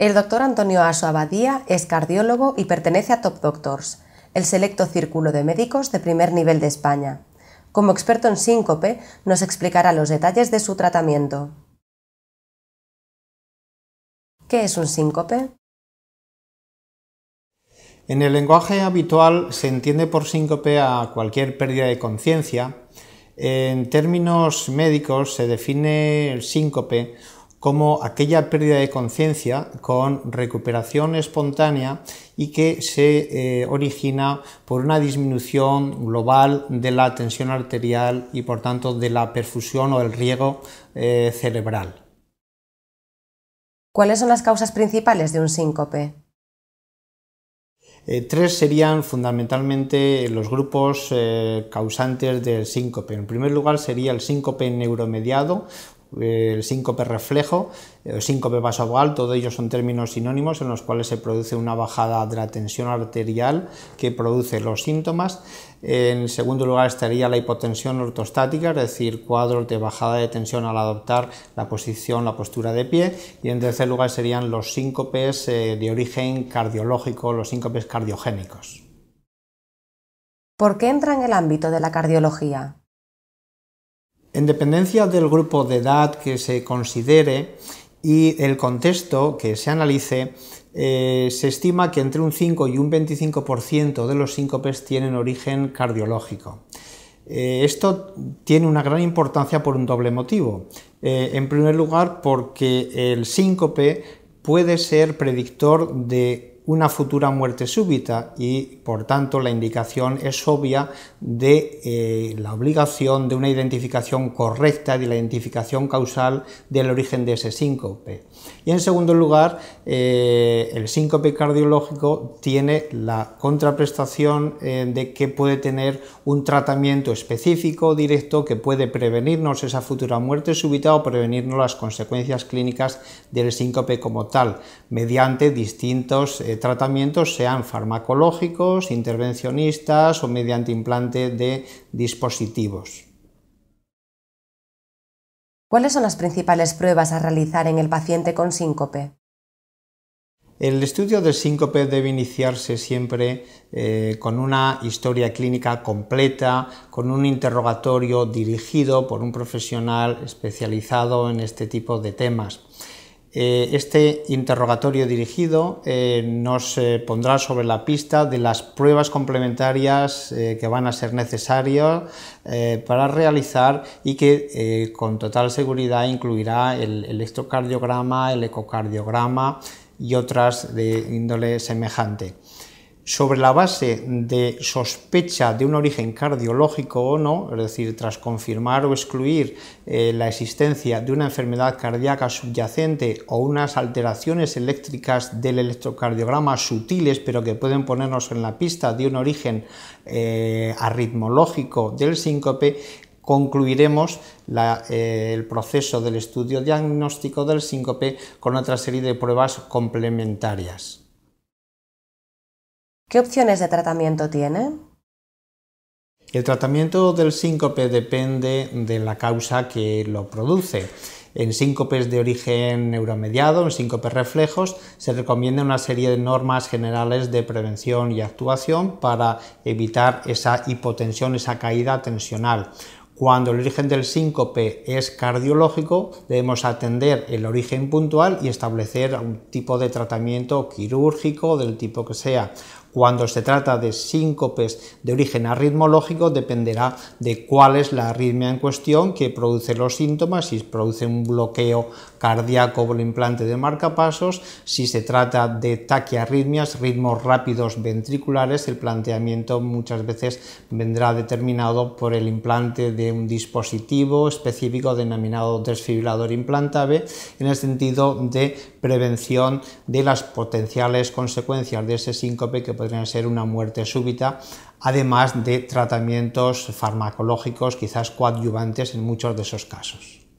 El doctor Antonio Aso Abadía es cardiólogo y pertenece a Top Doctors, el selecto círculo de médicos de primer nivel de España. Como experto en síncope, nos explicará los detalles de su tratamiento. ¿Qué es un síncope? En el lenguaje habitual se entiende por síncope a cualquier pérdida de conciencia. En términos médicos se define el síncope como aquella pérdida de conciencia con recuperación espontánea y que se eh, origina por una disminución global de la tensión arterial y por tanto de la perfusión o el riego eh, cerebral. ¿Cuáles son las causas principales de un síncope? Eh, tres serían fundamentalmente los grupos causantes del síncope. En primer lugar sería el síncope neuromediado, el síncope reflejo, el síncope vasovagal, todos ellos son términos sinónimos en los cuales se produce una bajada de la tensión arterial que produce los síntomas. En segundo lugar estaría la hipotensión ortostática, es decir, cuadros de bajada de tensión al adoptar la posición, la postura de pie. Y en tercer lugar serían los síncopes eh, de origen cardiológico, los síncopes cardiogénicos. ¿Por qué entra en el ámbito de la cardiología? En dependencia del grupo de edad que se considere y el contexto que se analice, eh, se estima que entre un 5 y un 25% de los síncopes tienen origen cardiológico. Eh, esto tiene una gran importancia por un doble motivo. Eh, en primer lugar, porque el síncope puede ser predictor de una futura muerte súbita y por tanto la indicación es obvia de eh, la obligación de una identificación correcta de la identificación causal del origen de ese síncope. Y en segundo lugar, eh, el síncope cardiológico tiene la contraprestación eh, de que puede tener un tratamiento específico, directo, que puede prevenirnos esa futura muerte súbita o prevenirnos las consecuencias clínicas del síncope como tal, mediante distintos eh, tratamientos sean farmacológicos, intervencionistas o mediante implante de dispositivos. ¿Cuáles son las principales pruebas a realizar en el paciente con síncope? El estudio de síncope debe iniciarse siempre eh, con una historia clínica completa, con un interrogatorio dirigido por un profesional especializado en este tipo de temas. Eh, este interrogatorio dirigido eh, nos eh, pondrá sobre la pista de las pruebas complementarias que van a ser necesarias para realizar y que con total seguridad incluirá el electrocardiograma, el ecocardiograma y otras de índole semejante sobre la base de sospecha de un origen cardiológico o no, es decir, tras confirmar o excluir eh, la existencia de una enfermedad cardíaca subyacente o unas alteraciones eléctricas del electrocardiograma sutiles, pero que pueden ponernos en la pista de un origen eh, arritmológico del síncope, concluiremos eh, el proceso del estudio diagnóstico del síncope con otra serie de pruebas complementarias. ¿Qué opciones de tratamiento tiene? El tratamiento del síncope depende de la causa que lo produce. En síncopes de origen neuromediado, en síncopes reflejos, se recomienda una serie de normas generales de prevención y actuación para evitar esa hipotensión, esa caída tensional. Cuando el origen del síncope es cardiológico, debemos atender el origen puntual y establecer un tipo de tratamiento quirúrgico del tipo que sea cuando se trata de síncopes de origen arritmológico, dependerá de cuál es la arritmia en cuestión que produce los síntomas, si produce un bloqueo cardíaco o el implante de marcapasos, si se trata de taquiarritmias, ritmos rápidos ventriculares, el planteamiento muchas veces vendrá determinado por el implante de un dispositivo específico denominado desfibrilador implantable, en el sentido de prevención de las potenciales consecuencias de ese síncope que podrían ser una muerte súbita, además de tratamientos farmacológicos, quizás coadyuvantes en muchos de esos casos.